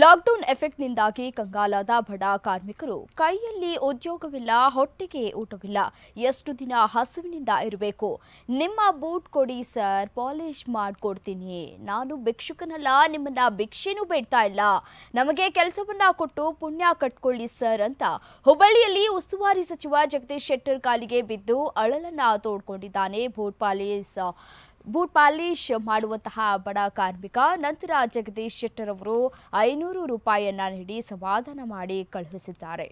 lockdown ಎಫೆಕ್ಟ್ನಿಂದಾಗಿ ಕಂಗಾಲಾದ ಬಡ ಕಾರ್ಮಿಕರು ಕೈಯಲ್ಲಿ ಉದ್ಯೋಗವಿಲ್ಲ ಹೊಟ್ಟೆಗೆ ಊಟವಿಲ್ಲ ಎಷ್ಟು ದಿನ ಹಸುವಿನಿಂದ ಇರಬೇಕು ನಿಮ್ಮ ಬೂಟ್ ಕೊಡಿ ಸರ್ ಪಾಲಿಶ್ ಮಾಡಿಕೊಡ್ತೀನಿ ನಾನು ಭಿಕ್ಷುಕನಲ್ಲ ನಿಮ್ಮನ್ನ ಭಿಕ್ಷೆನೂ ಬೇಡ್ತಾ ಇಲ್ಲ ನಮಗೆ ಕೆಲಸವನ್ನ ಕೊಟ್ಟು ಪುಣ್ಯ ಕಟ್ಕೊಳ್ಳಿ ಸರ್ ಅಂತ ಹುಬ್ಬಳ್ಳಿಯಲ್ಲಿ ಉಸ್ತುವಾರಿ ಸಚಿವ ಜಗದೀಶ್ ಶೆಟ್ಟರ್ ಕಾಲಿಗೆ ಬಿದ್ದು ಅಳಲನ್ನ ತೋಡ್ಕೊಂಡಿದ್ದಾನೆ ಬೂಟ್ ಪಾಲೀಸ್ ಬೂಟ್ ಪಾಲಿಶ್ ಮಾಡುವಂತಹ ಬಡ ಕಾರ್ಮಿಕ ನಂತರ ಜಗದೀಶ್ ಶೆಟ್ಟರ್ ಅವರು ಐನೂರು ರೂಪಾಯಿಯನ್ನ ನೀಡಿ ಸಮಾಧಾನ ಮಾಡಿ ಕಳುಹಿಸಿದ್ದಾರೆ